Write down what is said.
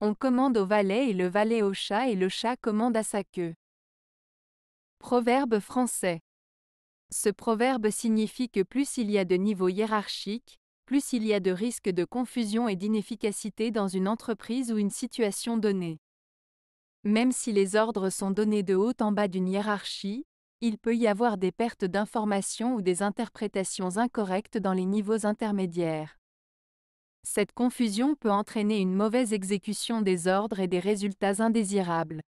On commande au valet et le valet au chat et le chat commande à sa queue. Proverbe français. Ce proverbe signifie que plus il y a de niveaux hiérarchiques, plus il y a de risques de confusion et d'inefficacité dans une entreprise ou une situation donnée. Même si les ordres sont donnés de haut en bas d'une hiérarchie, il peut y avoir des pertes d'informations ou des interprétations incorrectes dans les niveaux intermédiaires. Cette confusion peut entraîner une mauvaise exécution des ordres et des résultats indésirables.